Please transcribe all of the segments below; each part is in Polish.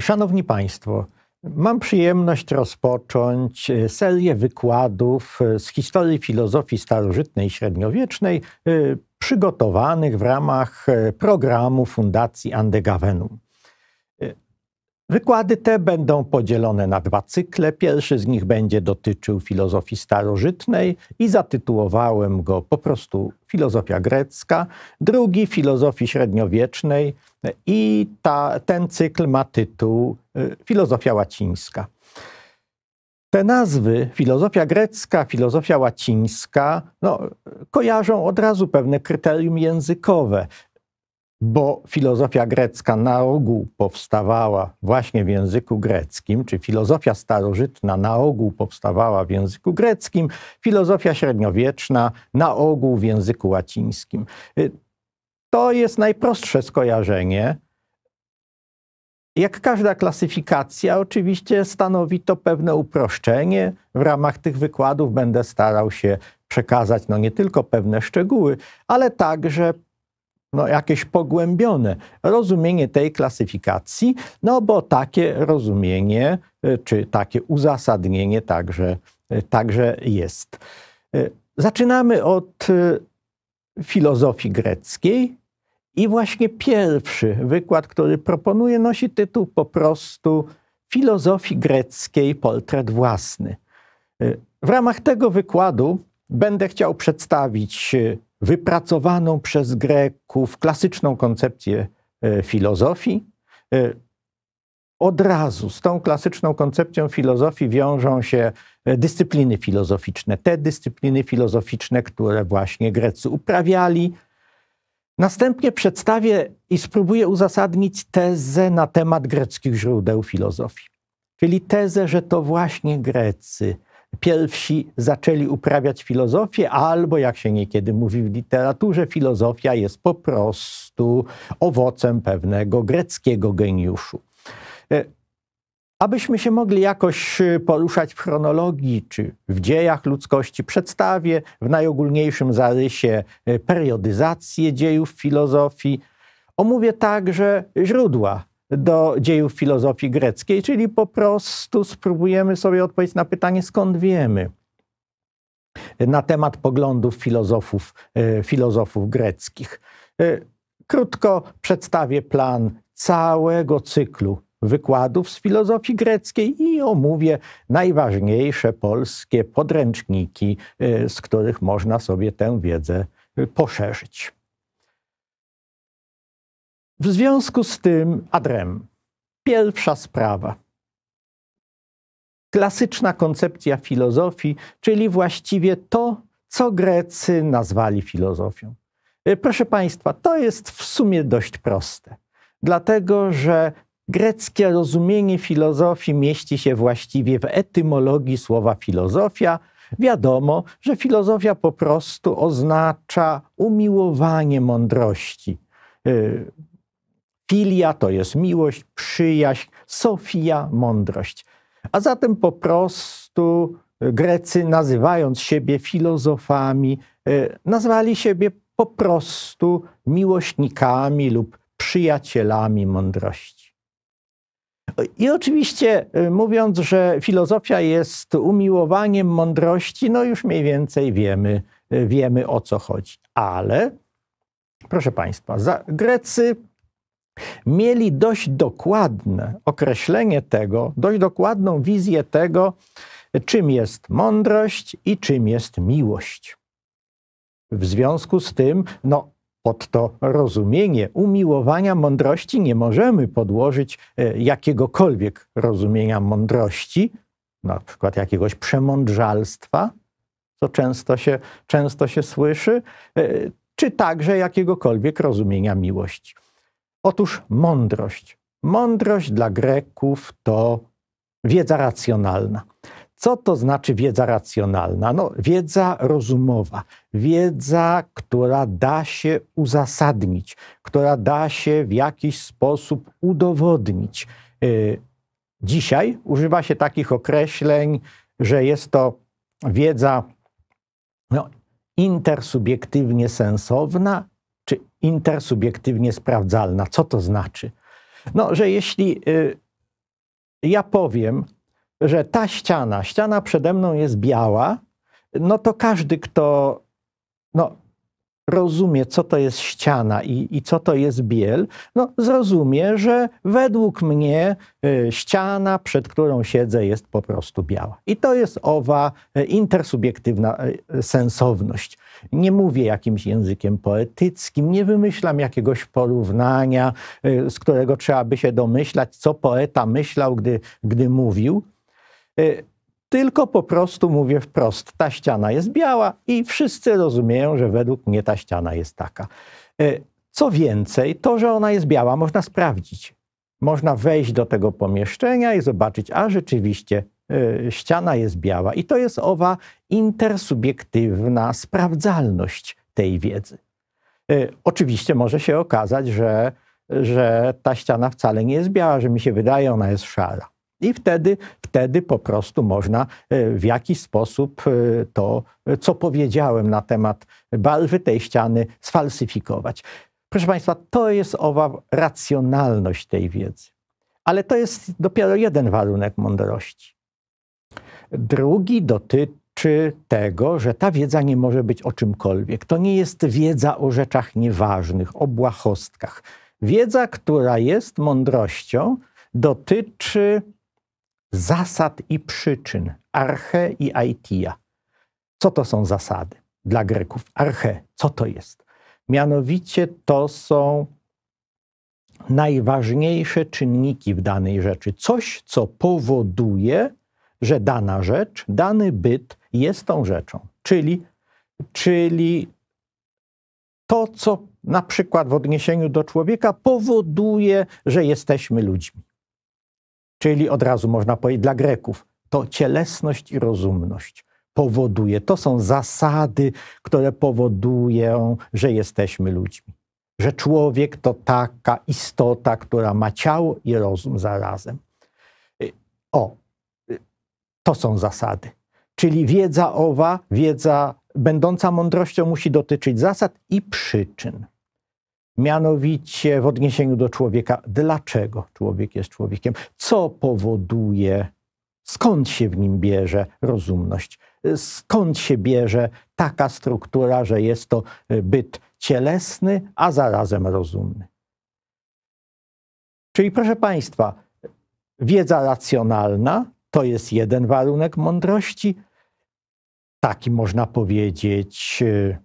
Szanowni Państwo, Mam przyjemność rozpocząć e, serię wykładów e, z historii filozofii starożytnej i średniowiecznej e, przygotowanych w ramach programu Fundacji Andegavenum. Wykłady te będą podzielone na dwa cykle. Pierwszy z nich będzie dotyczył filozofii starożytnej i zatytułowałem go po prostu Filozofia grecka. Drugi filozofii średniowiecznej i ta, ten cykl ma tytuł y, Filozofia łacińska. Te nazwy, filozofia grecka, filozofia łacińska, no, kojarzą od razu pewne kryterium językowe, bo filozofia grecka na ogół powstawała właśnie w języku greckim, czy filozofia starożytna na ogół powstawała w języku greckim, filozofia średniowieczna na ogół w języku łacińskim. Y, to jest najprostsze skojarzenie. Jak każda klasyfikacja, oczywiście stanowi to pewne uproszczenie. W ramach tych wykładów będę starał się przekazać no, nie tylko pewne szczegóły, ale także no, jakieś pogłębione rozumienie tej klasyfikacji, no bo takie rozumienie y, czy takie uzasadnienie także, y, także jest. Y, zaczynamy od filozofii greckiej, i właśnie pierwszy wykład, który proponuję, nosi tytuł po prostu Filozofii greckiej portret własny. Y, w ramach tego wykładu będę chciał przedstawić y, wypracowaną przez Greków klasyczną koncepcję y, filozofii. Od razu z tą klasyczną koncepcją filozofii wiążą się dyscypliny filozoficzne. Te dyscypliny filozoficzne, które właśnie Grecy uprawiali, Następnie przedstawię i spróbuję uzasadnić tezę na temat greckich źródeł filozofii. Czyli tezę, że to właśnie Grecy pierwsi zaczęli uprawiać filozofię, albo jak się niekiedy mówi w literaturze, filozofia jest po prostu owocem pewnego greckiego geniuszu. E, Abyśmy się mogli jakoś y, poruszać w chronologii czy w dziejach ludzkości, przedstawię w najogólniejszym zarysie y, periodyzację dziejów filozofii. Omówię także źródła do dziejów filozofii greckiej, czyli po prostu spróbujemy sobie odpowiedzieć na pytanie, skąd wiemy na temat poglądów filozofów, y, filozofów greckich. Krótko przedstawię plan całego cyklu wykładów z filozofii greckiej i omówię najważniejsze polskie podręczniki, y, z których można sobie tę wiedzę y, poszerzyć. W związku z tym Adrem. Pierwsza sprawa. Klasyczna koncepcja filozofii, czyli właściwie to, co Grecy nazwali filozofią. Y, proszę Państwa, to jest w sumie dość proste, dlatego że Greckie rozumienie filozofii mieści się właściwie w etymologii słowa filozofia. Wiadomo, że filozofia po prostu oznacza umiłowanie mądrości. Y, filia to jest miłość, przyjaźń, Sofia mądrość. A zatem po prostu y, Grecy, nazywając siebie filozofami, y, nazwali siebie po prostu miłośnikami lub przyjacielami mądrości. I oczywiście y, mówiąc, że filozofia jest umiłowaniem mądrości, no już mniej więcej wiemy, y, wiemy o co chodzi. Ale, proszę Państwa, Grecy mieli dość dokładne określenie tego, dość dokładną wizję tego, czym jest mądrość i czym jest miłość. W związku z tym, no, pod to rozumienie umiłowania mądrości nie możemy podłożyć e, jakiegokolwiek rozumienia mądrości, na przykład jakiegoś przemądrzalstwa, co często się, często się słyszy, e, czy także jakiegokolwiek rozumienia miłości. Otóż mądrość. Mądrość dla Greków to wiedza racjonalna. Co to znaczy wiedza racjonalna? No, wiedza rozumowa, wiedza, która da się uzasadnić, która da się w jakiś sposób udowodnić. Y, dzisiaj używa się takich określeń, że jest to wiedza no, intersubiektywnie sensowna czy intersubiektywnie sprawdzalna. Co to znaczy? No, że jeśli y, ja powiem, że ta ściana, ściana przede mną jest biała, no to każdy, kto no, rozumie, co to jest ściana i, i co to jest biel, no, zrozumie, że według mnie y, ściana, przed którą siedzę, jest po prostu biała. I to jest owa y, intersubiektywna y, sensowność. Nie mówię jakimś językiem poetyckim, nie wymyślam jakiegoś porównania, y, z którego trzeba by się domyślać, co poeta myślał, gdy, gdy mówił. Y, tylko po prostu mówię wprost, ta ściana jest biała i wszyscy rozumieją, że według mnie ta ściana jest taka. Y, co więcej, to, że ona jest biała, można sprawdzić. Można wejść do tego pomieszczenia i zobaczyć, a rzeczywiście y, ściana jest biała. I to jest owa intersubiektywna sprawdzalność tej wiedzy. Oczywiście może się okazać, że, że ta ściana wcale nie jest biała, że mi się wydaje, ona jest szara. I wtedy, wtedy po prostu można e, w jakiś sposób e, to, e, co powiedziałem na temat balwy tej ściany, sfalsyfikować. Proszę Państwa, to jest owa racjonalność tej wiedzy. Ale to jest dopiero jeden warunek mądrości. Drugi dotyczy tego, że ta wiedza nie może być o czymkolwiek. To nie jest wiedza o rzeczach nieważnych, o błahostkach. Wiedza, która jest mądrością, dotyczy zasad i przyczyn, arche i aitia. Co to są zasady dla Greków? Arche, co to jest? Mianowicie to są najważniejsze czynniki w danej rzeczy. Coś, co powoduje, że dana rzecz, dany byt jest tą rzeczą. Czyli, czyli to, co na przykład w odniesieniu do człowieka powoduje, że jesteśmy ludźmi. Czyli od razu można powiedzieć dla Greków, to cielesność i rozumność powoduje, to są zasady, które powodują, że jesteśmy ludźmi. Że człowiek to taka istota, która ma ciało i rozum zarazem. Y, o, y, to są zasady. Czyli wiedza owa, wiedza będąca mądrością musi dotyczyć zasad i przyczyn mianowicie w odniesieniu do człowieka, dlaczego człowiek jest człowiekiem, co powoduje, skąd się w nim bierze rozumność, skąd się bierze taka struktura, że jest to byt cielesny, a zarazem rozumny. Czyli proszę Państwa, wiedza racjonalna to jest jeden warunek mądrości. Taki można powiedzieć y,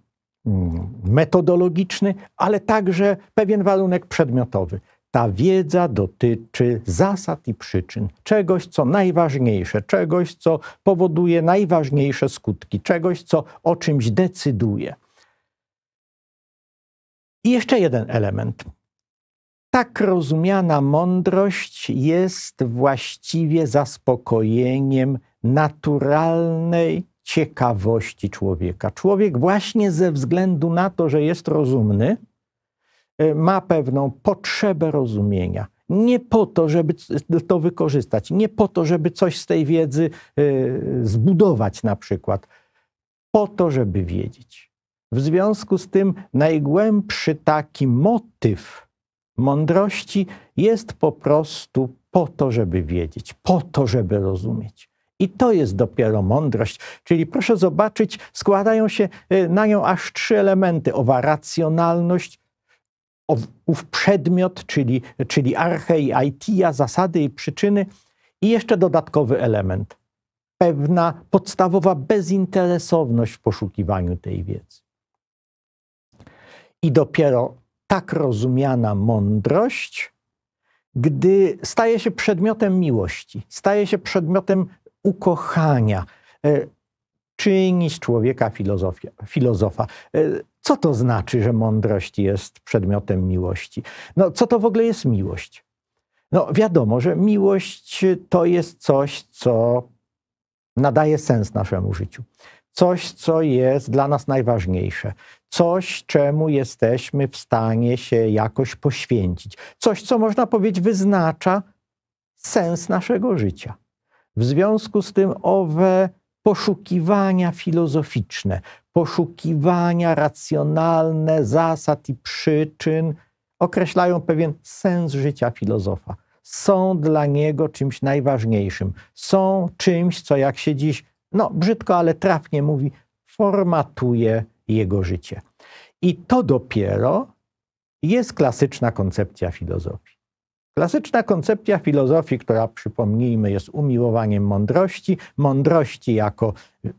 Mm, metodologiczny, ale także pewien warunek przedmiotowy. Ta wiedza dotyczy zasad i przyczyn, czegoś, co najważniejsze, czegoś, co powoduje najważniejsze skutki, czegoś, co o czymś decyduje. I jeszcze jeden element. Tak rozumiana mądrość jest właściwie zaspokojeniem naturalnej ciekawości człowieka. Człowiek właśnie ze względu na to, że jest rozumny, y, ma pewną potrzebę rozumienia. Nie po to, żeby y, to wykorzystać, nie po to, żeby coś z tej wiedzy y, zbudować, na przykład, po to, żeby wiedzieć. W związku z tym najgłębszy taki motyw mądrości jest po prostu po to, żeby wiedzieć, po to, żeby rozumieć. I to jest dopiero mądrość. Czyli proszę zobaczyć, składają się y, na nią aż trzy elementy: owa racjonalność, ów przedmiot, czyli, czyli archei, aitia, zasady i przyczyny, i jeszcze dodatkowy element pewna podstawowa bezinteresowność w poszukiwaniu tej wiedzy. I dopiero tak rozumiana mądrość, gdy staje się przedmiotem miłości, staje się przedmiotem ukochania. E, czynić człowieka filozofia, filozofa. E, co to znaczy, że mądrość jest przedmiotem miłości? No, co to w ogóle jest miłość? No, wiadomo, że miłość to jest coś, co nadaje sens naszemu życiu. Coś, co jest dla nas najważniejsze, coś, czemu jesteśmy w stanie się jakoś poświęcić, coś, co można powiedzieć, wyznacza sens naszego życia. W związku z tym owe poszukiwania filozoficzne, poszukiwania racjonalne zasad i przyczyn określają pewien sens życia filozofa. Są dla niego czymś najważniejszym. Są czymś, co jak się dziś, no brzydko, ale trafnie mówi, formatuje jego życie. I to dopiero jest klasyczna koncepcja filozofii. Klasyczna koncepcja filozofii, która przypomnijmy jest umiłowaniem mądrości, mądrości jako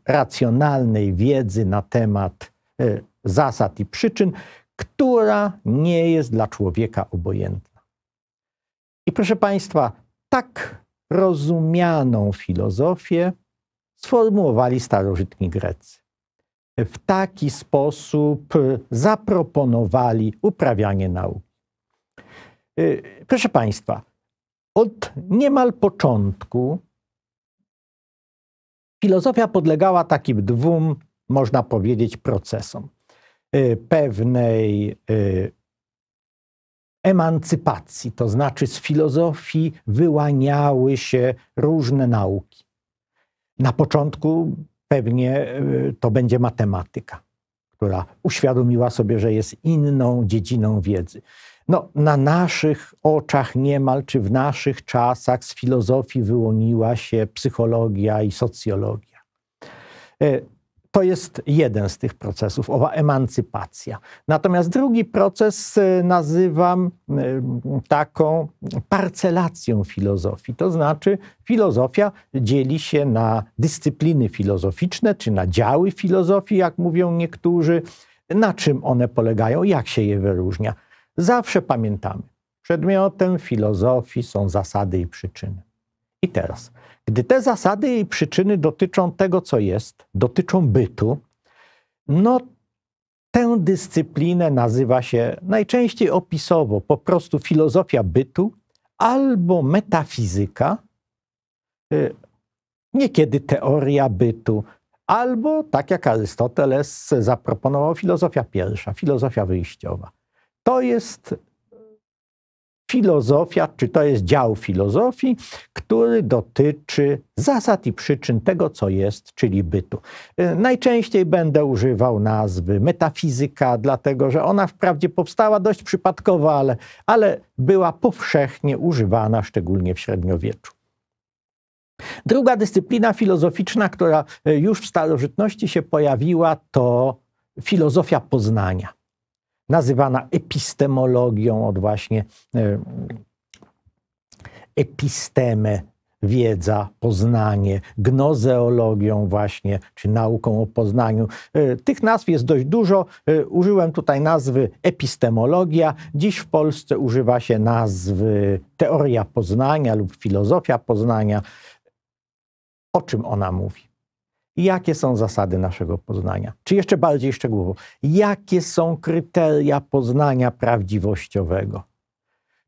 racjonalnej wiedzy na temat y, zasad i przyczyn, która nie jest dla człowieka obojętna. I proszę Państwa, tak rozumianą filozofię sformułowali starożytni Grecy. W taki sposób zaproponowali uprawianie nauki. Y, proszę Państwa, od niemal początku filozofia podlegała takim dwóm, można powiedzieć, procesom. Y, pewnej y, emancypacji, to znaczy z filozofii wyłaniały się różne nauki. Na początku pewnie to będzie matematyka, która uświadomiła sobie, że jest inną dziedziną wiedzy no, na naszych oczach niemal, czy w naszych czasach z filozofii wyłoniła się psychologia i socjologia. E, to jest jeden z tych procesów, owa emancypacja. Natomiast drugi proces e, nazywam e, taką parcelacją filozofii. To znaczy, filozofia dzieli się na dyscypliny filozoficzne, czy na działy filozofii, jak mówią niektórzy, na czym one polegają, jak się je wyróżnia. Zawsze pamiętamy, przedmiotem filozofii są zasady i przyczyny. I teraz, gdy te zasady i przyczyny dotyczą tego, co jest, dotyczą bytu, no tę dyscyplinę nazywa się najczęściej opisowo po prostu filozofia bytu albo metafizyka, y, niekiedy teoria bytu, albo tak jak Arystoteles zaproponował, filozofia pierwsza, filozofia wyjściowa. To jest filozofia, czy to jest dział filozofii, który dotyczy zasad i przyczyn tego, co jest, czyli bytu. Y, najczęściej będę używał nazwy metafizyka, dlatego że ona wprawdzie powstała dość przypadkowo, ale, ale była powszechnie używana, szczególnie w średniowieczu. Druga dyscyplina filozoficzna, która y, już w starożytności się pojawiła, to filozofia poznania nazywana epistemologią od właśnie e, episteme wiedza, poznanie, gnozeologią właśnie, czy nauką o poznaniu. E, tych nazw jest dość dużo. E, użyłem tutaj nazwy epistemologia. Dziś w Polsce używa się nazwy teoria poznania lub filozofia poznania. O czym ona mówi? Jakie są zasady naszego poznania? Czy jeszcze bardziej szczegółowo, jakie są kryteria poznania prawdziwościowego?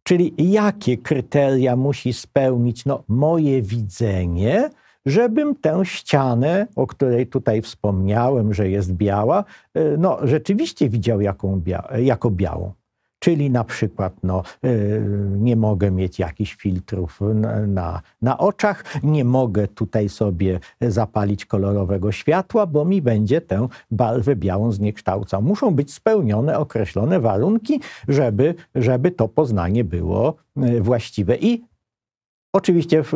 Czyli jakie kryteria musi spełnić no, moje widzenie, żebym tę ścianę, o której tutaj wspomniałem, że jest biała, y, no, rzeczywiście widział bia jako białą. Czyli na przykład no, y, nie mogę mieć jakichś filtrów na, na, na oczach, nie mogę tutaj sobie zapalić kolorowego światła, bo mi będzie tę barwę białą zniekształcał. Muszą być spełnione określone warunki, żeby, żeby to poznanie było y, właściwe. I Oczywiście w,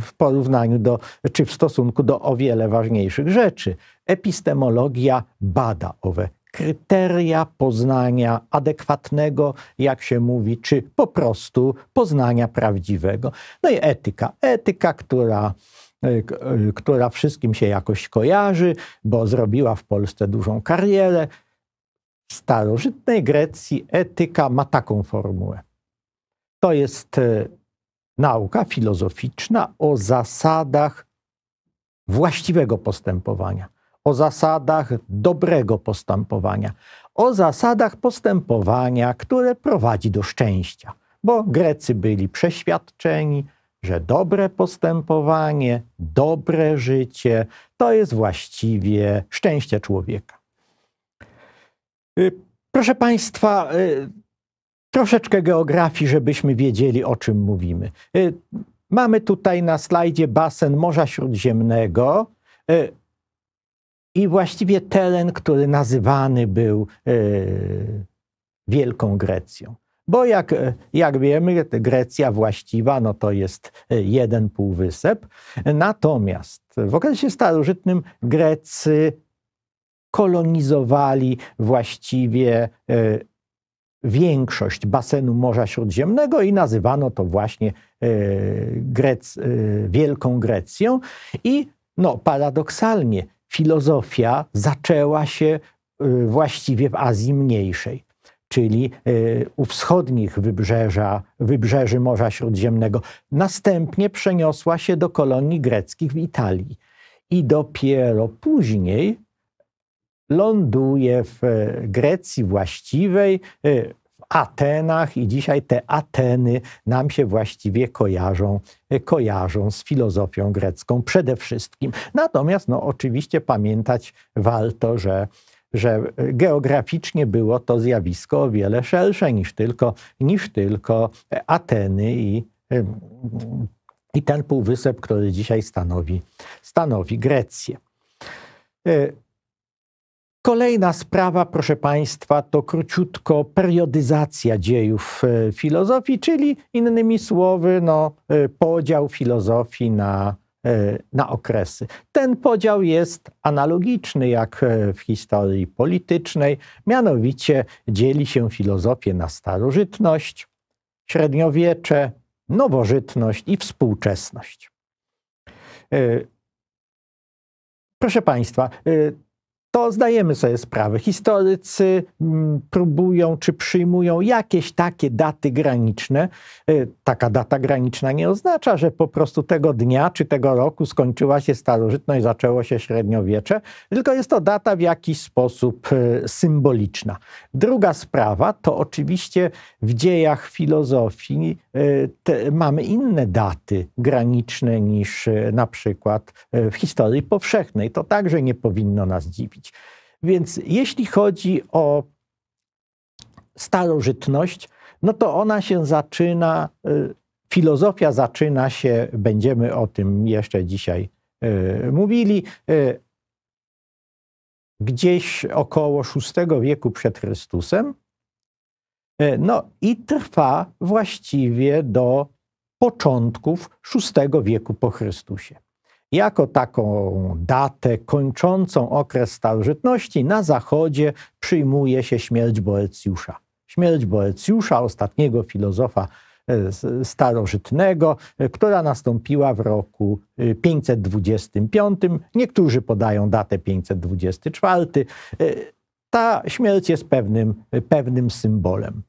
w, porównaniu do, czy w stosunku do o wiele ważniejszych rzeczy. Epistemologia bada owe kryteria poznania adekwatnego, jak się mówi, czy po prostu poznania prawdziwego. No i etyka. Etyka, która e, e, która wszystkim się jakoś kojarzy, bo zrobiła w Polsce dużą karierę. W starożytnej Grecji etyka ma taką formułę. To jest e, nauka filozoficzna o zasadach właściwego postępowania o zasadach dobrego postępowania, o zasadach postępowania, które prowadzi do szczęścia, bo Grecy byli przeświadczeni, że dobre postępowanie, dobre życie to jest właściwie szczęście człowieka. Y, proszę Państwa, y, troszeczkę geografii, żebyśmy wiedzieli, o czym mówimy. Y, mamy tutaj na slajdzie basen Morza Śródziemnego i właściwie teren, który nazywany był e, Wielką Grecją. Bo jak, e, jak wiemy, Grecja właściwa no to jest e, jeden półwysep. Natomiast w okresie starożytnym Grecy kolonizowali właściwie większość basenu Morza Śródziemnego i nazywano to właśnie Grec, Wielką Grecją. I no, paradoksalnie filozofia zaczęła się y, właściwie w Azji Mniejszej, czyli y, u wschodnich wybrzeża, wybrzeży Morza Śródziemnego. Następnie przeniosła się do kolonii greckich w Italii i dopiero później ląduje w e, Grecji właściwej, y, Atenach i dzisiaj te Ateny nam się właściwie kojarzą, kojarzą z filozofią grecką przede wszystkim. Natomiast no, oczywiście pamiętać warto, że że geograficznie było to zjawisko o wiele szersze niż tylko, niż tylko Ateny i, i ten półwysep, który dzisiaj stanowi, stanowi Grecję. Kolejna sprawa, proszę Państwa, to króciutko periodyzacja dziejów e, filozofii, czyli innymi słowy, no, e, podział filozofii na, e, na okresy. Ten podział jest analogiczny jak w historii politycznej, mianowicie dzieli się filozofię na starożytność, średniowiecze, nowożytność i współczesność. Proszę Państwa, to zdajemy sobie sprawę. Historycy mm, próbują czy przyjmują jakieś takie daty graniczne. Y, taka data graniczna nie oznacza, że po prostu tego dnia czy tego roku skończyła się starożytność, no zaczęło się średniowiecze, tylko jest to data w jakiś sposób y, symboliczna. Druga sprawa to oczywiście w dziejach filozofii y, te, mamy inne daty graniczne niż na przykład w historii powszechnej. To także nie powinno nas dziwić. Więc jeśli chodzi o starożytność, no to ona się zaczyna, y, filozofia zaczyna się, będziemy o tym jeszcze dzisiaj y, mówili, y, gdzieś około VI wieku przed Chrystusem. No i trwa właściwie do początków VI wieku po Chrystusie jako taką datę kończącą okres starożytności na zachodzie przyjmuje się śmierć Boecjusza. Śmierć Boecjusza, ostatniego filozofa e, starożytnego, e, która nastąpiła w roku 525. E, Niektórzy podają datę 524. Ta śmierć jest pewnym, pewnym symbolem.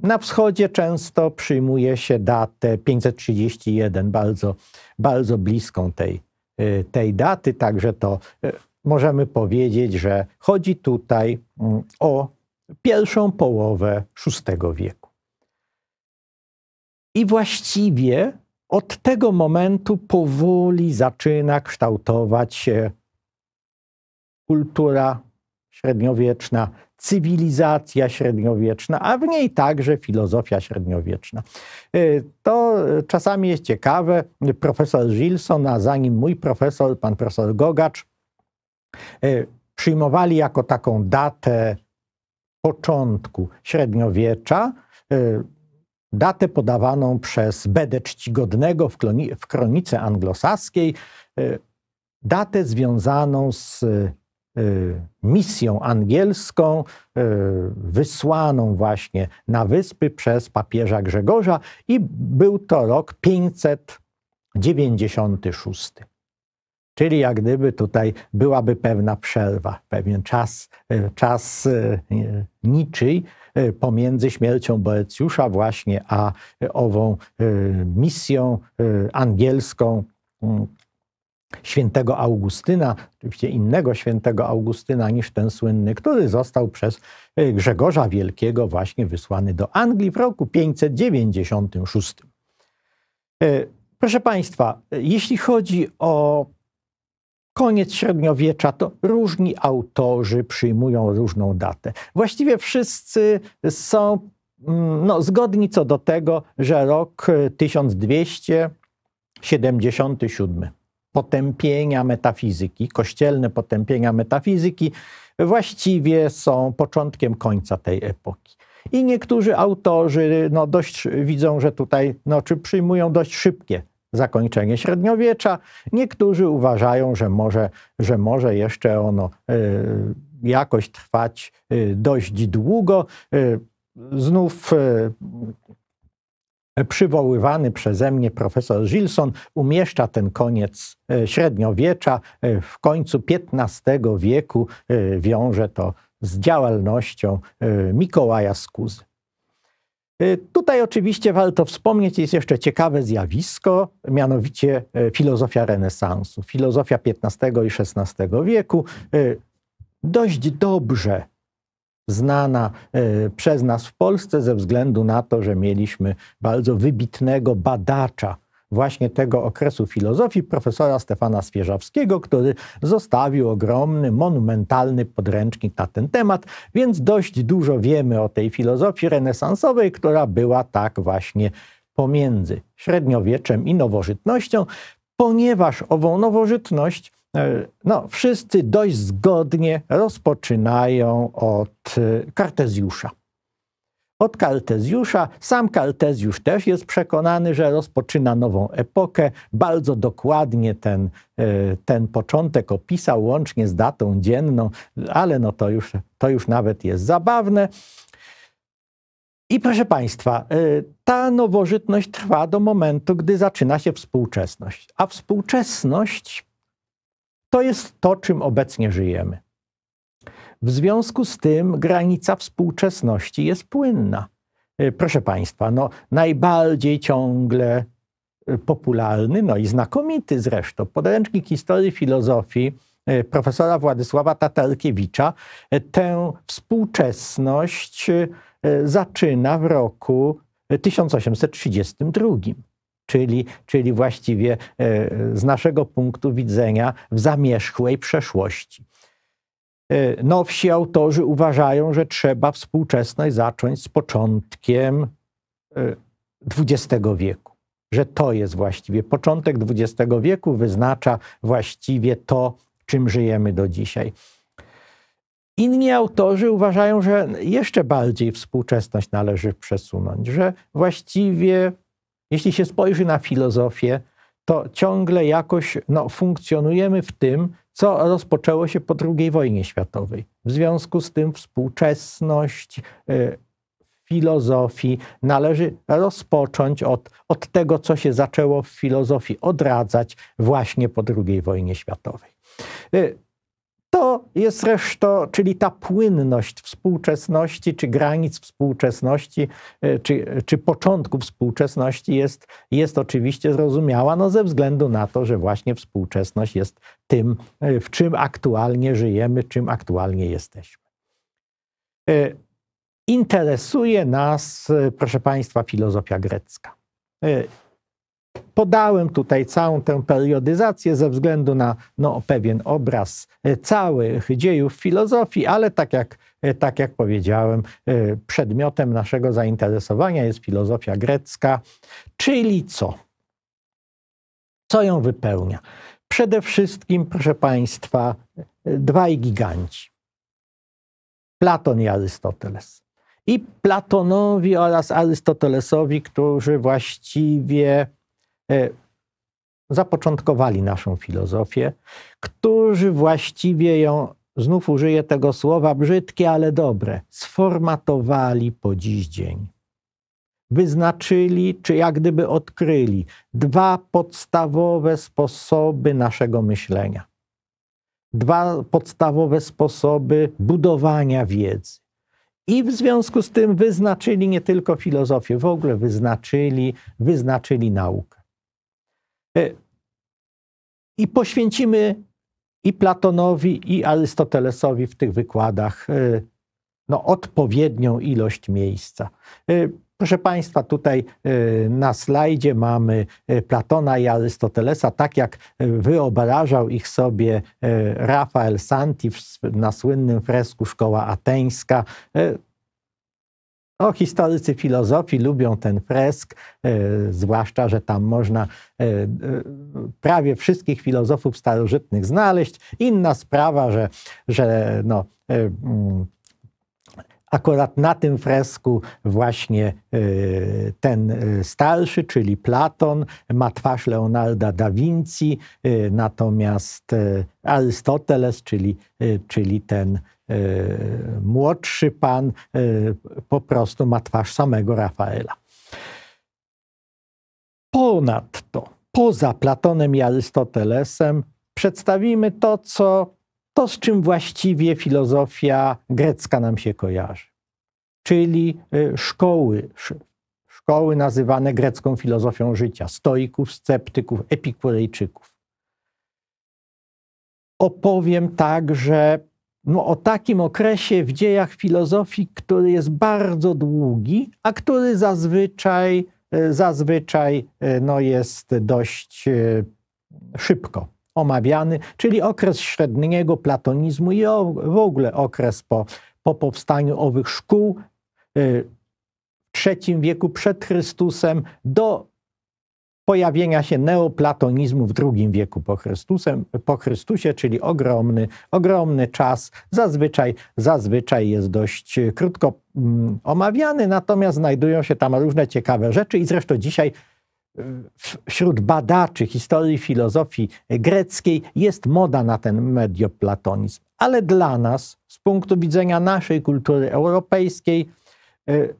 Na wschodzie często przyjmuje się datę 531, bardzo, bardzo bliską tej, y, tej daty, także to y, możemy powiedzieć, że chodzi tutaj mm, o pierwszą połowę VI wieku. I właściwie od tego momentu powoli zaczyna kształtować się kultura średniowieczna, cywilizacja średniowieczna, a w niej także filozofia średniowieczna. Y, to czasami jest ciekawe. Profesor Gilson, a zanim mój profesor, pan profesor Gogacz, y, przyjmowali jako taką datę początku średniowiecza, y, datę podawaną przez Bede Czcigodnego w kronice anglosaskiej, datę związaną z Y, misją angielską y, wysłaną właśnie na wyspy przez papieża Grzegorza i był to rok 596. Czyli jak gdyby tutaj byłaby pewna przerwa, pewien czas, y, czas niczyj pomiędzy śmiercią Boecjusza właśnie a ową misją angielską świętego Augustyna, oczywiście innego świętego Augustyna niż ten słynny, który został przez e, Grzegorza Wielkiego właśnie wysłany do Anglii w roku 596. E, proszę Państwa, e, jeśli chodzi o koniec średniowiecza, to różni autorzy przyjmują różną datę. Właściwie wszyscy są mm, no, zgodni co do tego, że rok 1277 potępienia metafizyki, kościelne potępienia metafizyki, właściwie są początkiem końca tej epoki. I niektórzy autorzy no, dość widzą, że tutaj no, czy przyjmują dość szybkie zakończenie średniowiecza. Niektórzy uważają, że może, że może jeszcze ono y, jakoś trwać y, dość długo. Y, znów y, E, przywoływany przeze mnie profesor Gilson umieszcza ten koniec e, średniowiecza e, w końcu XV wieku, wiąże to z działalnością Mikołaja Skuzy. Tutaj oczywiście warto wspomnieć, jest jeszcze ciekawe zjawisko, mianowicie filozofia renesansu. Filozofia XV i XVI wieku dość dobrze znana e, przez nas w Polsce ze względu na to, że mieliśmy bardzo wybitnego badacza właśnie tego okresu filozofii, profesora Stefana Swierzawskiego, który zostawił ogromny, monumentalny podręcznik na ten temat, więc dość dużo wiemy o tej filozofii renesansowej, która była tak właśnie pomiędzy średniowieczem i nowożytnością, ponieważ ową nowożytność E, no, wszyscy dość zgodnie rozpoczynają od e, Kartezjusza. Od Kartezjusza, sam Kartezjusz też jest przekonany, że rozpoczyna nową epokę. Bardzo dokładnie ten, e, ten początek opisał, łącznie z datą dzienną, ale no to, już, to już nawet jest zabawne. I proszę Państwa, ta nowożytność trwa do momentu, gdy zaczyna się współczesność. A współczesność to jest to, czym obecnie żyjemy. W związku z tym granica współczesności jest płynna. E, proszę Państwa, no, najbardziej ciągle e, popularny, no i znakomity zresztą, podręcznik historii filozofii e, profesora Władysława Tatarkiewicza tę współczesność zaczyna w roku 1832 czyli, czyli właściwie e, z naszego punktu widzenia w zamierzchłej przeszłości. E, Nowsi autorzy uważają, że trzeba współczesność zacząć z początkiem XX e, wieku, że to jest właściwie początek XX wieku, wyznacza właściwie to, czym żyjemy do dzisiaj. Inni autorzy uważają, że jeszcze bardziej współczesność należy przesunąć, że właściwie jeśli się spojrzy na filozofię, to ciągle jakoś no, funkcjonujemy w tym, co rozpoczęło się po II wojnie światowej. W związku z tym współczesność y, filozofii należy rozpocząć od, od tego, co się zaczęło w filozofii odradzać właśnie po II wojnie światowej. Y, to jest reszta, czyli ta płynność współczesności, czy granic współczesności, e, czy, czy początku współczesności jest, jest oczywiście zrozumiała, no ze względu na to, że właśnie współczesność jest tym, e, w czym aktualnie żyjemy, czym aktualnie jesteśmy. E, interesuje nas, proszę Państwa, filozofia grecka. Podałem tutaj całą tę periodyzację ze względu na no, pewien obraz e, całych dziejów filozofii, ale tak jak, e, tak jak powiedziałem, e, przedmiotem naszego zainteresowania jest filozofia grecka, czyli co? Co ją wypełnia? Przede wszystkim, proszę Państwa, dwaj giganci. Platon i Arystoteles. I Platonowi oraz Arystotelesowi, którzy właściwie E, zapoczątkowali naszą filozofię, którzy właściwie ją, znów użyję tego słowa, brzydkie, ale dobre, sformatowali po dziś dzień. Wyznaczyli, czy jak gdyby odkryli dwa podstawowe sposoby naszego myślenia, dwa podstawowe sposoby budowania wiedzy. I w związku z tym wyznaczyli nie tylko filozofię, w ogóle wyznaczyli, wyznaczyli naukę. E, I poświęcimy i Platonowi, i Arystotelesowi w tych wykładach e, no, odpowiednią ilość miejsca. E, proszę Państwa, tutaj na slajdzie mamy Platona i Arystotelesa, tak jak wyobrażał ich sobie Rafael Santi na słynnym fresku Szkoła Ateńska. No, historycy filozofii lubią ten fresk, e, zwłaszcza, że tam można e, e, prawie wszystkich filozofów starożytnych znaleźć. Inna sprawa, że, że no, mm, Akurat na tym fresku właśnie e, ten e, starszy, czyli Platon, ma twarz Leonarda da Vinci, e, natomiast Arystoteles, czyli, czyli ten młodszy pan, po prostu ma twarz samego Rafaela. Ponadto, poza Platonem i Arystotelesem, przedstawimy to, co to, z czym właściwie filozofia grecka nam się kojarzy, czyli y, szkoły, szkoły nazywane grecką filozofią życia, stoików, sceptyków, epikurejczyków. Opowiem także no, o takim okresie w dziejach filozofii, który jest bardzo długi, a który zazwyczaj, y, zazwyczaj y, no, jest dość szybko omawiany, czyli okres średniego platonizmu i o, w ogóle okres po, po powstaniu owych szkół y, w III wieku przed Chrystusem do pojawienia się neoplatonizmu w II wieku po, Chrystusem, po Chrystusie, czyli ogromny, ogromny czas. Zazwyczaj, zazwyczaj jest dość y, krótko mm, omawiany, natomiast znajdują się tam różne ciekawe rzeczy i zresztą dzisiaj wśród badaczy historii filozofii greckiej jest moda na ten medioplatonizm, ale dla nas, z punktu widzenia naszej kultury europejskiej, y,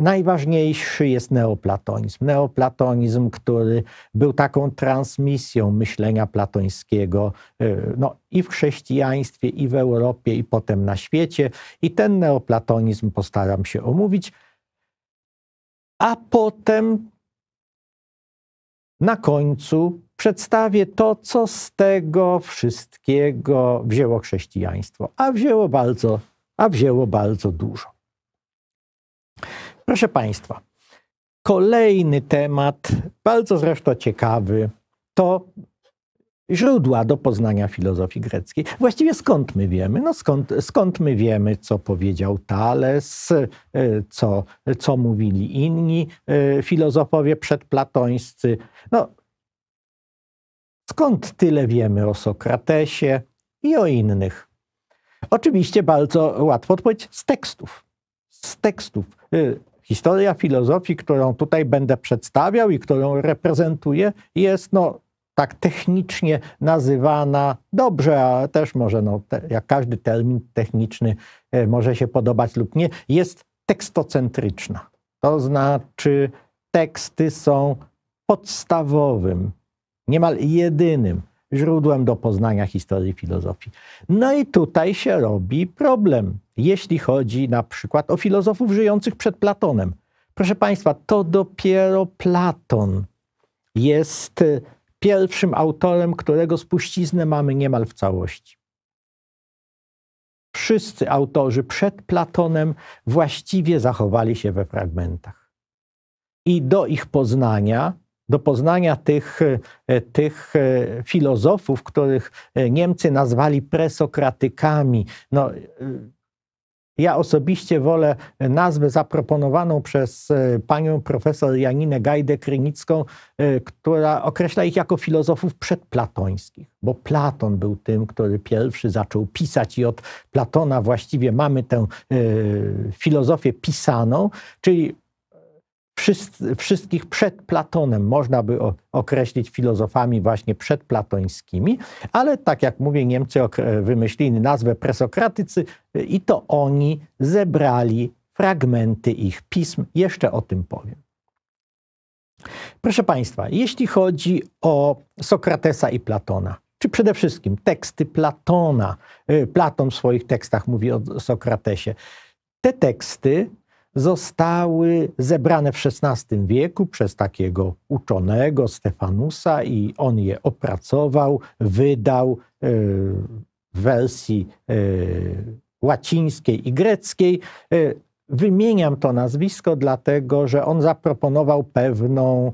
najważniejszy jest neoplatonizm. Neoplatonizm, który był taką transmisją myślenia platońskiego y, no, i w chrześcijaństwie, i w Europie, i potem na świecie. I ten neoplatonizm postaram się omówić. A potem na końcu przedstawię to, co z tego wszystkiego wzięło chrześcijaństwo, a wzięło bardzo, a wzięło bardzo dużo. Proszę Państwa, kolejny temat, bardzo zresztą ciekawy, to źródła do poznania filozofii greckiej. Właściwie skąd my wiemy? No skąd, skąd my wiemy, co powiedział Thales, e, co, co mówili inni e, filozofowie przedplatońscy? No, skąd tyle wiemy o Sokratesie i o innych? Oczywiście bardzo łatwo odpowiedzieć z tekstów. Z tekstów. E, historia filozofii, którą tutaj będę przedstawiał i którą reprezentuję, jest no, tak technicznie nazywana. Dobrze, a też może, no, te, jak każdy termin techniczny e, może się podobać lub nie, jest tekstocentryczna. To znaczy, teksty są podstawowym, niemal jedynym źródłem do poznania historii filozofii. No i tutaj się robi problem, jeśli chodzi na przykład o filozofów żyjących przed Platonem. Proszę Państwa, to dopiero Platon jest e, pierwszym autorem, którego spuściznę mamy niemal w całości. Wszyscy autorzy przed Platonem właściwie zachowali się we fragmentach. I do ich poznania, do poznania tych, e, tych e, filozofów, których e, Niemcy nazwali presokratykami, no, ja osobiście wolę nazwę zaproponowaną przez e, panią profesor Janinę Gajdę-Krynicką, e, która określa ich jako filozofów przedplatońskich, bo Platon był tym, który pierwszy zaczął pisać i od Platona właściwie mamy tę e, filozofię pisaną, czyli wszystkich przed Platonem można by określić filozofami właśnie przedplatońskimi, ale tak jak mówię, Niemcy wymyślili nazwę presokratycy y, i to oni zebrali fragmenty ich pism. Jeszcze o tym powiem. Proszę Państwa, jeśli chodzi o Sokratesa i Platona, czy przede wszystkim teksty Platona, y, Platon w swoich tekstach mówi o Sokratesie, te teksty zostały zebrane w XVI wieku przez takiego uczonego Stefanusa i on je opracował, wydał e, w wersji e, łacińskiej i greckiej. E, wymieniam to nazwisko, dlatego że on zaproponował pewną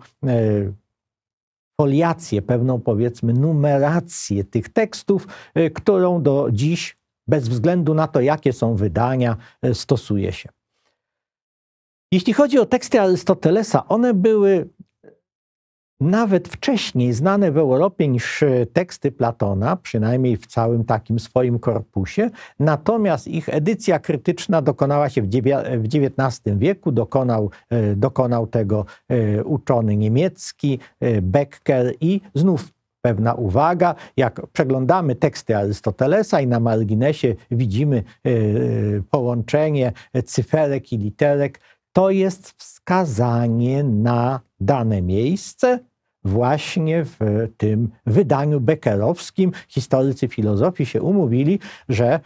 foliację, pewną powiedzmy numerację tych tekstów, którą do dziś, bez względu na to, jakie są wydania, stosuje się. Jeśli chodzi o teksty Arystotelesa, one były nawet wcześniej znane w Europie niż e, teksty Platona, przynajmniej w całym takim swoim korpusie. Natomiast ich edycja krytyczna dokonała się w XIX wieku, dokonał, e, dokonał tego e, uczony niemiecki Becker i znów pewna uwaga. Jak przeglądamy teksty Arystotelesa i na marginesie widzimy połączenie cyferek i literek, to jest wskazanie na dane miejsce właśnie w tym wydaniu Beckerowskim. Historycy filozofii się umówili, że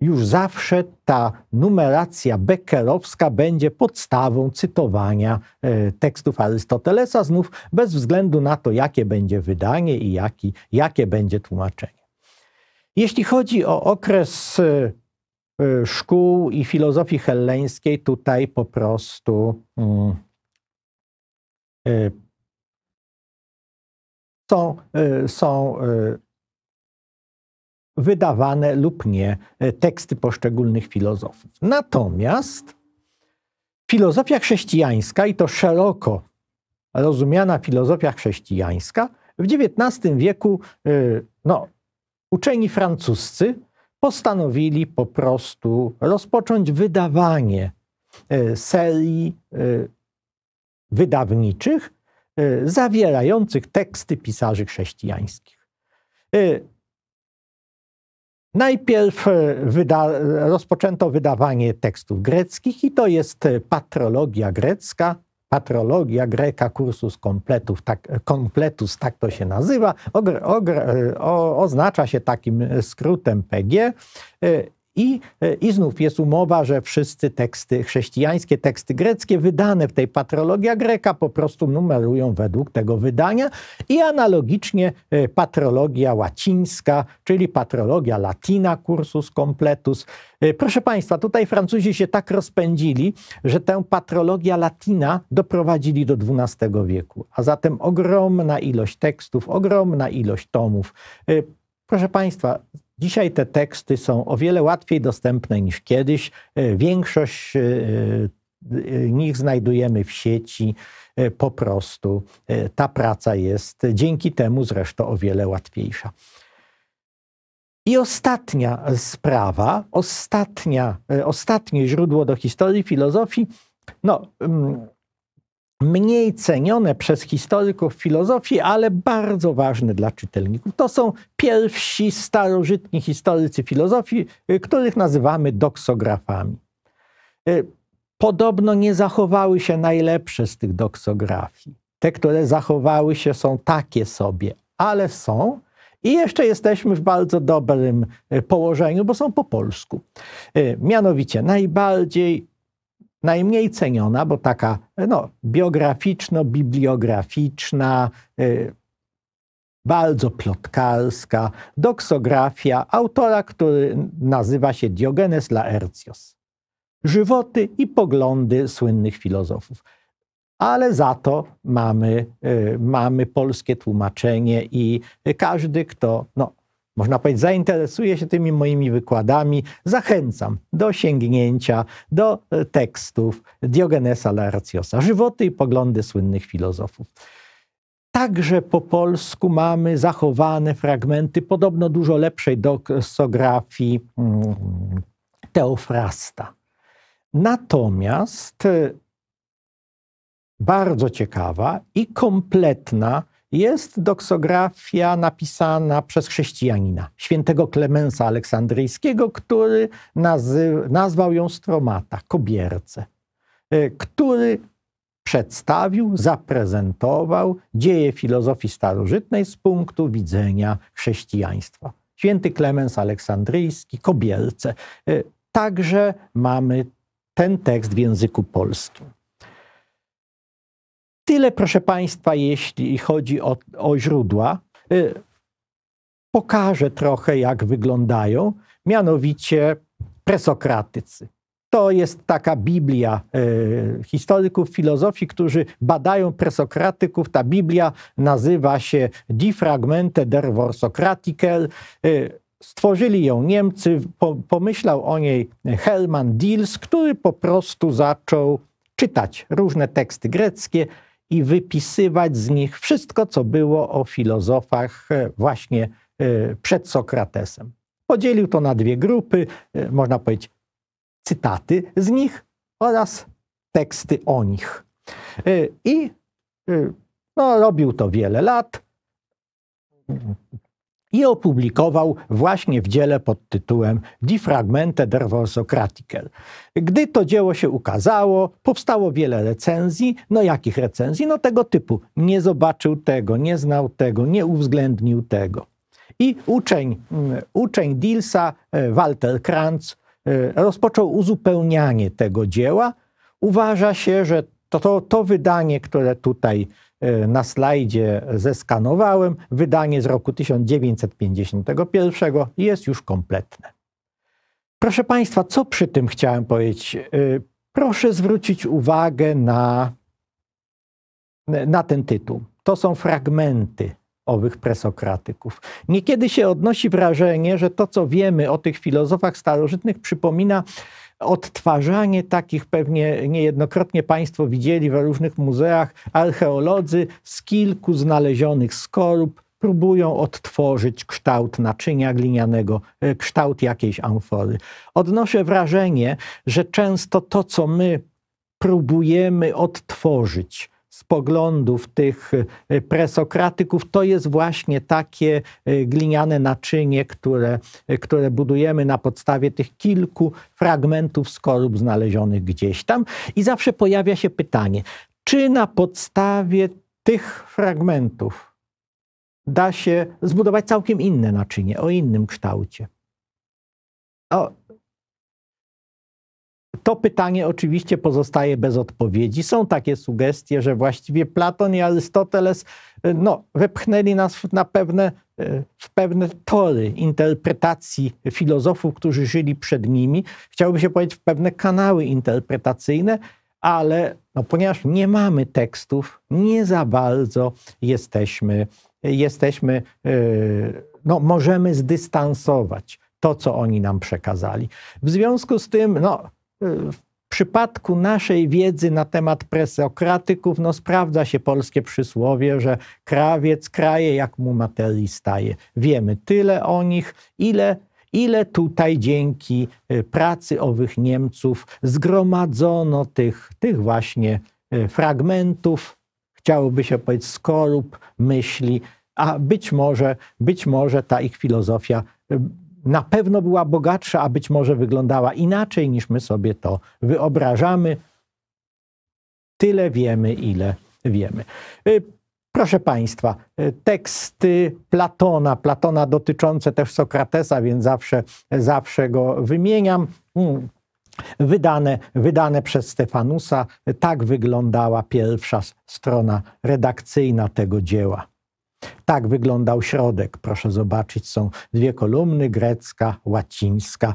już zawsze ta numeracja Beckerowska będzie podstawą cytowania e, tekstów Arystotelesa, znów bez względu na to, jakie będzie wydanie i jaki, jakie będzie tłumaczenie. Jeśli chodzi o okres e, Y, szkół i filozofii helleńskiej tutaj po prostu mm, y, są, y, są wydawane lub nie teksty poszczególnych filozofów. Natomiast filozofia chrześcijańska, i to szeroko rozumiana filozofia chrześcijańska, w XIX wieku no, uczeni francuscy postanowili po prostu rozpocząć wydawanie e, serii e, wydawniczych e, zawierających teksty pisarzy chrześcijańskich. Najpierw wyda rozpoczęto wydawanie tekstów greckich i to jest patrologia grecka Patrologia greka kursus kompletów, tak, kompletus, tak to się nazywa, ogr, ogr, o, oznacza się takim skrótem PG y, i, e, I znów jest umowa, że wszystkie teksty chrześcijańskie, teksty greckie wydane w tej patrologia greka po prostu numerują według tego wydania i analogicznie e, patrologia łacińska, czyli patrologia latina cursus completus. E, proszę Państwa, tutaj Francuzi się tak rozpędzili, że tę patrologia latina doprowadzili do XII wieku, a zatem ogromna ilość tekstów, ogromna ilość tomów. Proszę Państwa, Dzisiaj te teksty są o wiele łatwiej dostępne niż kiedyś. E, większość e, e, nich znajdujemy w sieci po prostu. Ta praca jest dzięki temu zresztą o wiele łatwiejsza. I ostatnia sprawa, ostatnia, ostatnie źródło do historii filozofii. No, mm, mniej cenione przez historyków filozofii, ale bardzo ważne dla czytelników. To są pierwsi starożytni historycy filozofii, y, których nazywamy doksografami. Y, podobno nie zachowały się najlepsze z tych doksografii. Te, które zachowały się, są takie sobie, ale są. I jeszcze jesteśmy w bardzo dobrym y, położeniu, bo są po polsku. Mianowicie najbardziej najmniej ceniona, bo taka no, biograficzno-bibliograficzna, y, bardzo plotkarska doksografia autora, który nazywa się Diogenes Laertios. Żywoty i poglądy słynnych filozofów. Ale za to mamy, y, mamy polskie tłumaczenie i każdy, kto no, można powiedzieć, zainteresuje się tymi moimi wykładami, zachęcam do sięgnięcia do e, tekstów Diogenesa Laerciosa, żywoty i poglądy słynnych filozofów. Także po polsku mamy zachowane fragmenty podobno dużo lepszej doksografii mm, Teofrasta. Natomiast e, bardzo ciekawa i kompletna jest doksografia napisana przez chrześcijanina, świętego Klemensa Aleksandryjskiego, który nazwał ją stromata, kobierce, który przedstawił, zaprezentował dzieje filozofii starożytnej z punktu widzenia chrześcijaństwa. Święty Klemens Aleksandryjski, kobierce. E, także mamy ten tekst w języku polskim tyle, proszę Państwa, jeśli chodzi o, o źródła. Y, pokażę trochę, jak wyglądają, mianowicie presokratycy. To jest taka Biblia y, historyków filozofii, którzy badają presokratyków. Ta Biblia nazywa się Die Fragmente der Vorsokratikel. Y, stworzyli ją Niemcy, po, pomyślał o niej Helman Diels, który po prostu zaczął czytać różne teksty greckie, i wypisywać z nich wszystko, co było o filozofach e, właśnie e, przed Sokratesem. Podzielił to na dwie grupy, e, można powiedzieć cytaty z nich oraz teksty o nich. I no, robił to wiele lat i opublikował właśnie w dziele pod tytułem Die Fragmente der Vorsokratikel. Gdy to dzieło się ukazało, powstało wiele recenzji. No jakich recenzji? No tego typu. Nie zobaczył tego, nie znał tego, nie uwzględnił tego. I uczeń, mm, uczeń Dilsa, e, Walter Krantz, e, rozpoczął uzupełnianie tego dzieła. Uważa się, że to, to, to wydanie, które tutaj E, na slajdzie zeskanowałem. Wydanie z roku 1951 jest już kompletne. Proszę Państwa, co przy tym chciałem powiedzieć? E, proszę zwrócić uwagę na, na ten tytuł. To są fragmenty owych presokratyków. Niekiedy się odnosi wrażenie, że to, co wiemy o tych filozofach starożytnych, przypomina odtwarzanie takich pewnie niejednokrotnie Państwo widzieli w różnych muzeach. Archeolodzy z kilku znalezionych skorup próbują odtworzyć kształt naczynia glinianego, e, kształt jakiejś amfory. Odnoszę wrażenie, że często to, co my próbujemy odtworzyć, z poglądów tych e, presokratyków to jest właśnie takie e, gliniane naczynie, które, e, które budujemy na podstawie tych kilku fragmentów skorup znalezionych gdzieś tam. I zawsze pojawia się pytanie, czy na podstawie tych fragmentów da się zbudować całkiem inne naczynie o innym kształcie. O, to pytanie oczywiście pozostaje bez odpowiedzi. Są takie sugestie, że właściwie Platon i Arystoteles y, no, wepchnęli nas na pewne, y, w pewne tory interpretacji filozofów, którzy żyli przed nimi. Chciałbym się powiedzieć w pewne kanały interpretacyjne, ale no, ponieważ nie mamy tekstów, nie za bardzo jesteśmy, jesteśmy y, no, możemy zdystansować to, co oni nam przekazali. W związku z tym, no, w przypadku naszej wiedzy na temat presokratyków, no sprawdza się polskie przysłowie, że krawiec kraje jak mu materii staje. Wiemy tyle o nich, ile, ile tutaj dzięki y, pracy owych Niemców zgromadzono tych, tych właśnie y, fragmentów, chciałoby się powiedzieć skorup myśli, a być może, być może ta ich filozofia y, na pewno była bogatsza, a być może wyglądała inaczej niż my sobie to wyobrażamy. Tyle wiemy, ile wiemy. Y, proszę Państwa, y, teksty Platona, Platona dotyczące też Sokratesa, więc zawsze, zawsze go wymieniam. Mm. Wydane, wydane przez Stefanusa, tak wyglądała pierwsza strona redakcyjna tego dzieła. Tak wyglądał środek. Proszę zobaczyć, są dwie kolumny, grecka, łacińska.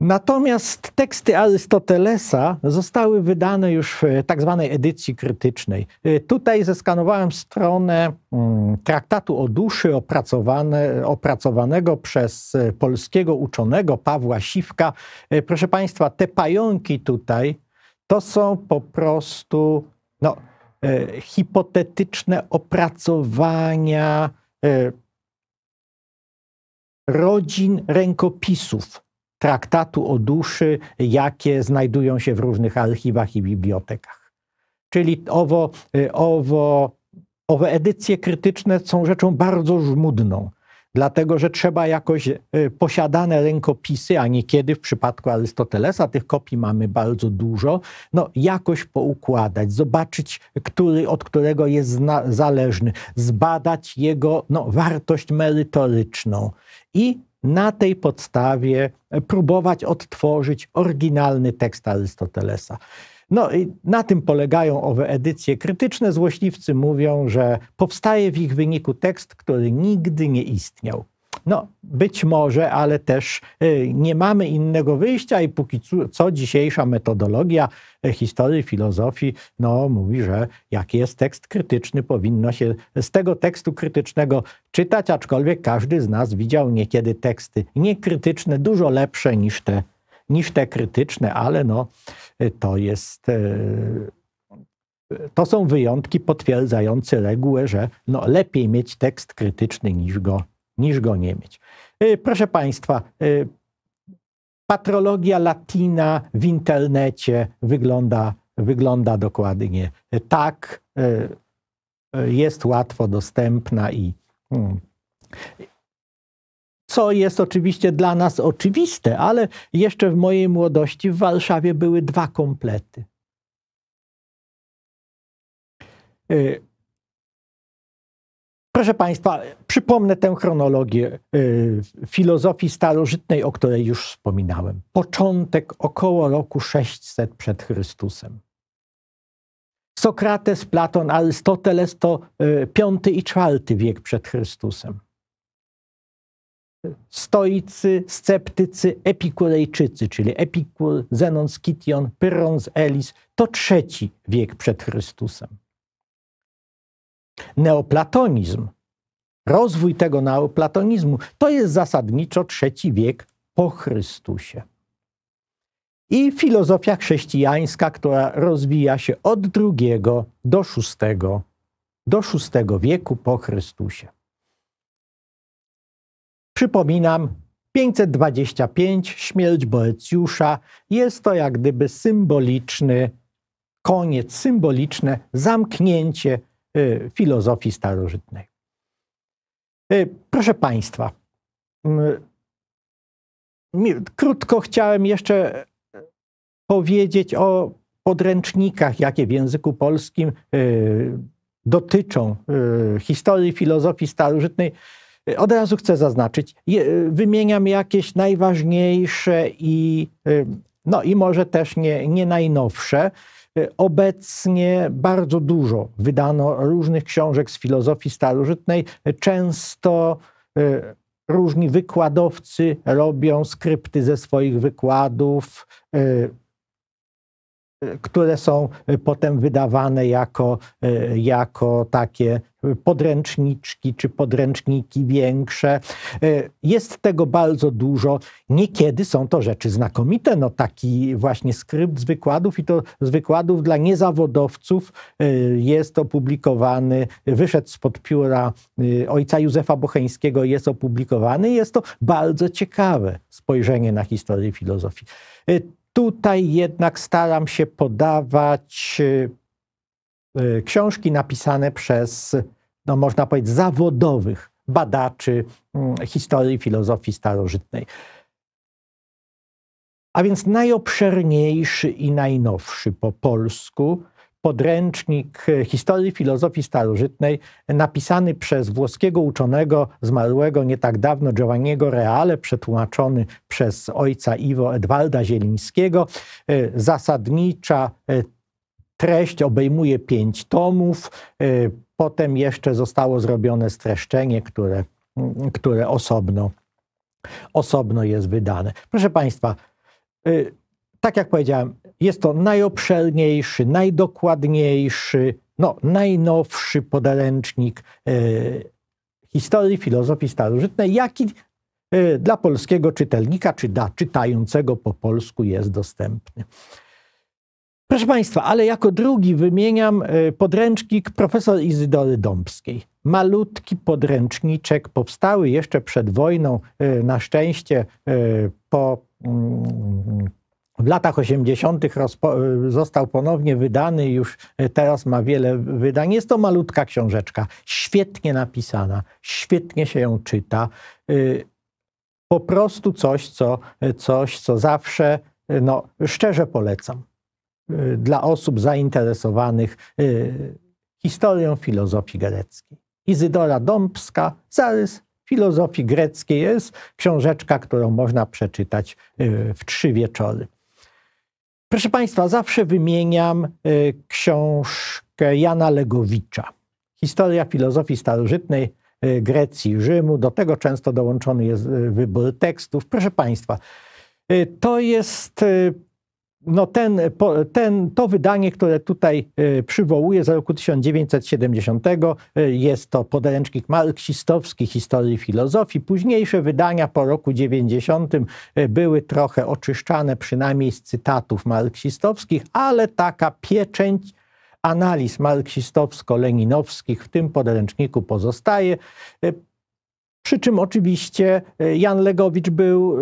Natomiast teksty Arystotelesa zostały wydane już w e, tak zwanej edycji krytycznej. E, tutaj zeskanowałem stronę mm, traktatu o duszy opracowane, opracowanego przez e, polskiego uczonego Pawła Siwka. Proszę Państwa, te pająki tutaj to są po prostu. No, E, hipotetyczne opracowania e, rodzin rękopisów traktatu o duszy, jakie znajdują się w różnych archiwach i bibliotekach. Czyli owo, e, owo, owe edycje krytyczne są rzeczą bardzo żmudną dlatego że trzeba jakoś y, posiadane rękopisy, a niekiedy w przypadku Arystotelesa tych kopii mamy bardzo dużo, no jakoś poukładać, zobaczyć, który, od którego jest zależny, zbadać jego no, wartość merytoryczną i na tej podstawie e, próbować odtworzyć oryginalny tekst Arystotelesa. No i na tym polegają owe edycje krytyczne. Złośliwcy mówią, że powstaje w ich wyniku tekst, który nigdy nie istniał. No, być może, ale też y, nie mamy innego wyjścia i póki co dzisiejsza metodologia y, historii, filozofii, no mówi, że jak jest tekst krytyczny, powinno się z tego tekstu krytycznego czytać, aczkolwiek każdy z nas widział niekiedy teksty niekrytyczne, dużo lepsze niż te niż te krytyczne, ale no, y, to jest. Y, to są wyjątki potwierdzające regułę, że no, lepiej mieć tekst krytyczny niż go, niż go nie mieć. Y, proszę Państwa, patrologia latina w internecie wygląda, wygląda dokładnie tak. Jest łatwo dostępna i, hmm, co jest oczywiście dla nas oczywiste, ale jeszcze w mojej młodości w Warszawie były dwa komplety. Y, proszę Państwa, przypomnę tę chronologię y, filozofii starożytnej, o której już wspominałem. Początek około roku 600 przed Chrystusem. Sokrates, Platon, Arystoteles to V y, i IV wiek przed Chrystusem stoicy, sceptycy, epikurejczycy, czyli Epikur, Zenon z Pyrrhon z Elis, to trzeci wiek przed Chrystusem. Neoplatonizm, rozwój tego neoplatonizmu, to jest zasadniczo trzeci wiek po Chrystusie. I filozofia chrześcijańska, która rozwija się od II do VI, do VI wieku po Chrystusie. Przypominam, 525, śmierć Boecjusza, jest to jak gdyby symboliczny koniec, symboliczne zamknięcie y, filozofii starożytnej. Y, proszę Państwa, y, krótko chciałem jeszcze y, powiedzieć o podręcznikach, jakie w języku polskim y, dotyczą y, historii filozofii starożytnej. Od razu chcę zaznaczyć, wymieniam jakieś najważniejsze i, y, no i może też nie, nie najnowsze. Y, obecnie bardzo dużo wydano różnych książek z filozofii starożytnej. Często y, różni wykładowcy robią skrypty ze swoich wykładów, które są y, potem wydawane jako, y, jako takie podręczniczki czy podręczniki większe. Y, jest tego bardzo dużo. Niekiedy są to rzeczy znakomite. No taki właśnie skrypt z wykładów i to z wykładów dla niezawodowców jest opublikowany, wyszedł spod pióra ojca Józefa Bocheńskiego, jest opublikowany. Jest to bardzo ciekawe spojrzenie na historię filozofii. Tutaj jednak staram się podawać y, y, książki napisane przez, no można powiedzieć, zawodowych badaczy mm, historii filozofii starożytnej. A więc najobszerniejszy i najnowszy po polsku podręcznik historii filozofii starożytnej napisany przez włoskiego uczonego zmarłego nie tak dawno Giovanniego Reale, przetłumaczony przez ojca Iwo Edwalda Zielińskiego. E, zasadnicza e, treść obejmuje pięć tomów. E, potem jeszcze zostało zrobione streszczenie, które, które osobno, osobno jest wydane. Proszę Państwa, tak jak powiedziałem, jest to najobszerniejszy, najdokładniejszy, no, najnowszy podręcznik e, historii filozofii starożytnej, jaki e, dla polskiego czytelnika, czy dla czytającego po polsku jest dostępny. Proszę Państwa, ale jako drugi wymieniam e, podręcznik profesor Izydory Dąbskiej. Malutki podręczniczek, powstały jeszcze przed wojną, na szczęście po mm, w latach 80. E, został ponownie wydany, już e, teraz ma wiele wydań. Jest to malutka książeczka, świetnie napisana, świetnie się ją czyta. E, po prostu coś, co, coś, co zawsze, no, szczerze polecam dla osób zainteresowanych historią filozofii greckiej. Izydora Dąbska, zarys filozofii greckiej, jest książeczka, którą można przeczytać w trzy wieczory. Proszę Państwa, zawsze wymieniam y, książkę Jana Legowicza. Historia filozofii starożytnej y, Grecji, Rzymu. Do tego często dołączony jest y, wybór tekstów. Proszę Państwa, to jest no ten, ten, to wydanie, które tutaj e, przywołuje z roku 1970, e, jest to podręcznik marksistowski historii filozofii. Późniejsze wydania po roku 90 e, były trochę oczyszczane przynajmniej z cytatów marksistowskich, ale taka pieczęć analiz marksistowsko-leninowskich w tym podręczniku pozostaje. Przy czym oczywiście Jan Legowicz był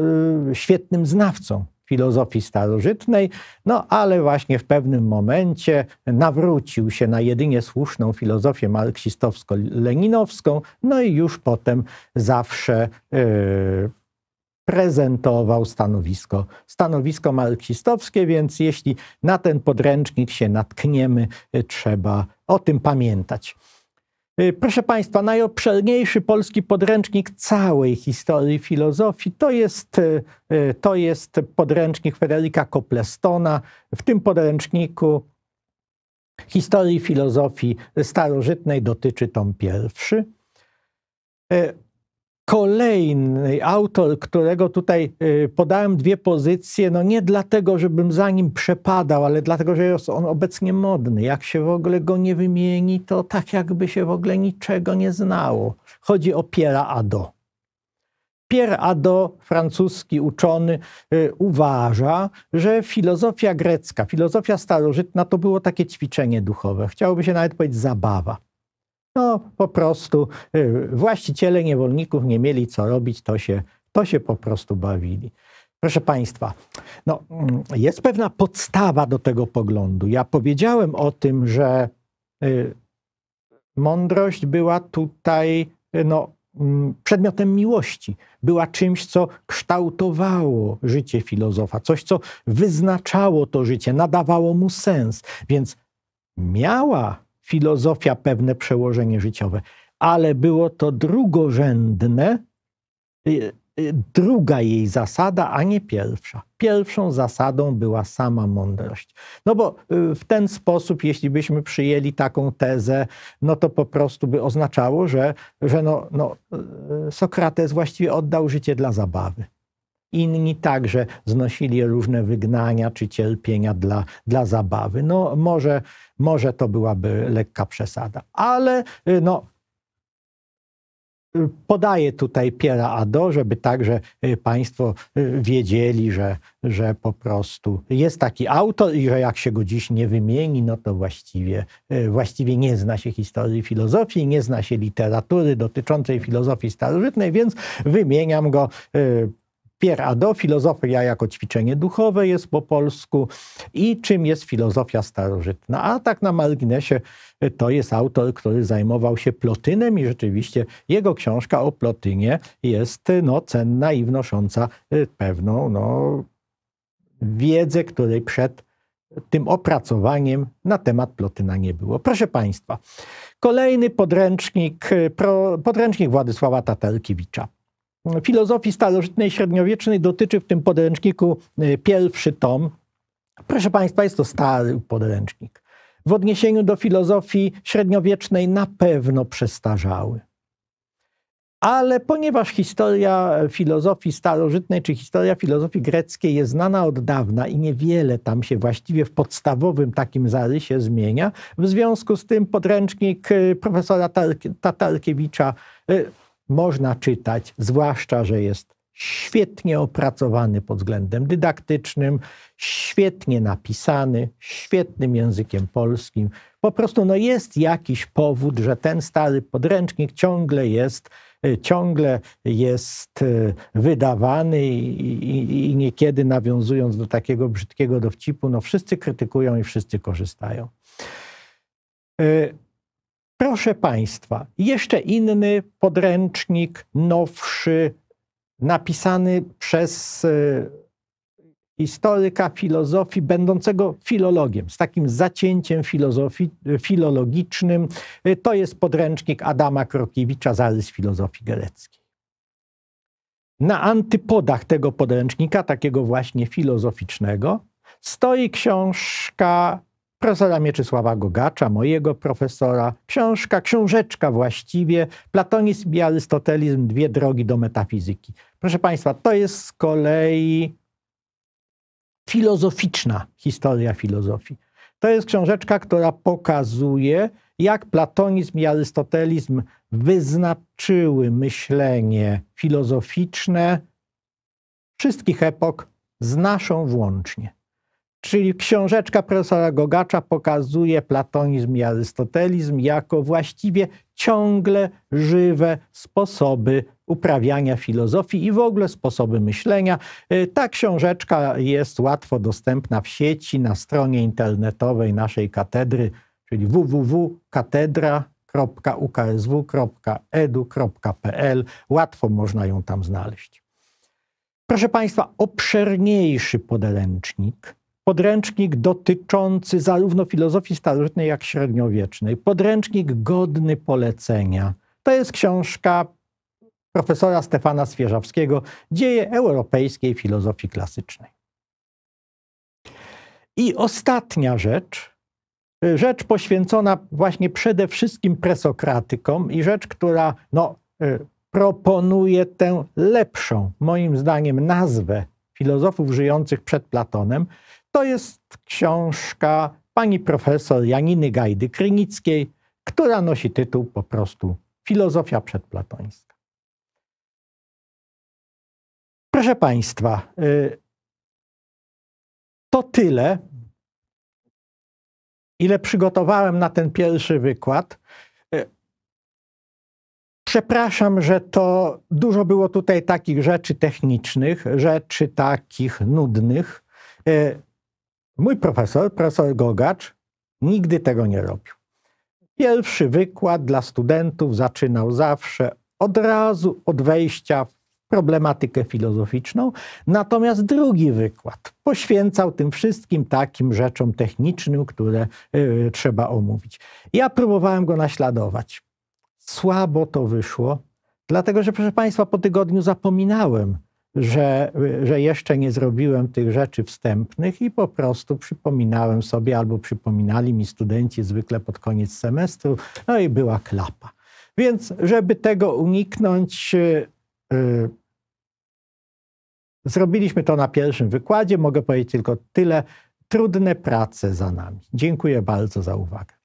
świetnym znawcą filozofii starożytnej, no ale właśnie w pewnym momencie nawrócił się na jedynie słuszną filozofię marksistowsko-leninowską, no i już potem zawsze yy, prezentował stanowisko, stanowisko marksistowskie, więc jeśli na ten podręcznik się natkniemy, e, trzeba o tym pamiętać. Y, proszę Państwa, najobszerniejszy polski podręcznik całej historii filozofii to jest, y, y, to jest podręcznik Federica Coplestona. W tym podręczniku historii filozofii starożytnej dotyczy tom pierwszy kolejny autor, którego tutaj y, podałem dwie pozycje, no nie dlatego, żebym za nim przepadał, ale dlatego, że jest on obecnie modny. Jak się w ogóle go nie wymieni, to tak jakby się w ogóle niczego nie znało. Chodzi o Piera Ado. Pierre Ado, francuski uczony, y, uważa, że filozofia grecka, filozofia starożytna to było takie ćwiczenie duchowe. Chciałoby się nawet powiedzieć zabawa. No po prostu y, właściciele niewolników nie mieli co robić, to się, to się po prostu bawili. Proszę Państwa, no, mm, jest pewna podstawa do tego poglądu. Ja powiedziałem o tym, że y, mądrość była tutaj y, no, mm, przedmiotem miłości. Była czymś, co kształtowało życie filozofa, coś, co wyznaczało to życie, nadawało mu sens. Więc miała filozofia, pewne przełożenie życiowe. Ale było to drugorzędne, y, y, druga jej zasada, a nie pierwsza. Pierwszą zasadą była sama mądrość. No bo y, w ten sposób, jeśli byśmy przyjęli taką tezę, no to po prostu by oznaczało, że, że no, no, Sokrates właściwie oddał życie dla zabawy inni także znosili różne wygnania czy cierpienia dla, dla zabawy. No może, może to byłaby lekka przesada, ale y, no, y, podaję tutaj Piera Ado, żeby także y, Państwo wiedzieli, że, że po prostu jest taki autor i że jak się go dziś nie wymieni, no to właściwie, właściwie nie zna się historii filozofii, nie zna się literatury dotyczącej filozofii starożytnej, więc wymieniam go a do. Filozofia jako ćwiczenie duchowe jest po polsku i czym jest filozofia starożytna. A tak na marginesie to jest autor, który zajmował się Plotynem i rzeczywiście jego książka o Plotynie jest no, cenna i wnosząca y, pewną no, wiedzę, której przed tym opracowaniem na temat Plotyna nie było. Proszę Państwa, kolejny podręcznik, y, podręcznik Władysława Tatelkiewicza filozofii starożytnej, średniowiecznej dotyczy w tym podręczniku y, pierwszy tom. Proszę Państwa, jest to stary podręcznik. W odniesieniu do filozofii średniowiecznej na pewno przestarzały. Ale ponieważ historia filozofii starożytnej czy historia filozofii greckiej jest znana od dawna i niewiele tam się właściwie w podstawowym takim zarysie zmienia, w związku z tym podręcznik y, profesora Tatarkiewicza, y, można czytać, zwłaszcza, że jest świetnie opracowany pod względem dydaktycznym, świetnie napisany, świetnym językiem polskim. Po prostu no jest jakiś powód, że ten stary podręcznik ciągle jest y, ciągle jest y, wydawany i, i, i, niekiedy nawiązując do takiego brzydkiego dowcipu, no wszyscy krytykują i wszyscy korzystają. Y, Proszę Państwa, jeszcze inny podręcznik, nowszy, napisany przez e, historyka filozofii, będącego filologiem, z takim zacięciem filozofii, e, filologicznym. E, to jest podręcznik Adama Krokiewicza, Zarys filozofii greckiej. Na antypodach tego podręcznika, takiego właśnie filozoficznego, stoi książka profesora Mieczysława Gogacza, mojego profesora. Książka, książeczka właściwie, platonizm i arystotelizm, dwie drogi do metafizyki. Proszę Państwa, to jest z kolei filozoficzna historia filozofii. To jest książeczka, która pokazuje, jak platonizm i arystotelizm wyznaczyły myślenie filozoficzne wszystkich epok z naszą włącznie. Czyli książeczka profesora Gogacza pokazuje platonizm i arystotelizm jako właściwie ciągle żywe sposoby uprawiania filozofii i w ogóle sposoby myślenia. Y, ta książeczka jest łatwo dostępna w sieci na stronie internetowej naszej katedry, czyli www.katedra.uksw.edu.pl. Łatwo można ją tam znaleźć. Proszę Państwa, obszerniejszy podręcznik podręcznik dotyczący zarówno filozofii starożytnej, jak i średniowiecznej, podręcznik godny polecenia. To jest książka profesora Stefana Swierzawskiego, Dzieje europejskiej filozofii klasycznej. I ostatnia rzecz, rzecz poświęcona właśnie przede wszystkim presokratykom i rzecz, która no, y, proponuje tę lepszą, moim zdaniem, nazwę filozofów żyjących przed Platonem, to jest książka pani profesor Janiny Gajdy-Krynickiej, która nosi tytuł po prostu Filozofia przedplatońska. Proszę Państwa, y, to tyle, ile przygotowałem na ten pierwszy wykład. Y, przepraszam, że to dużo było tutaj takich rzeczy technicznych, rzeczy takich nudnych. Y, Mój profesor, profesor Gogacz, nigdy tego nie robił. Pierwszy wykład dla studentów zaczynał zawsze od razu od wejścia w problematykę filozoficzną, natomiast drugi wykład poświęcał tym wszystkim takim rzeczom technicznym, które y, trzeba omówić. Ja próbowałem go naśladować. Słabo to wyszło, dlatego że, proszę Państwa, po tygodniu zapominałem, że, że jeszcze nie zrobiłem tych rzeczy wstępnych i po prostu przypominałem sobie, albo przypominali mi studenci zwykle pod koniec semestru, no i była klapa. Więc, żeby tego uniknąć, yy, zrobiliśmy to na pierwszym wykładzie. Mogę powiedzieć tylko tyle. Trudne prace za nami. Dziękuję bardzo za uwagę.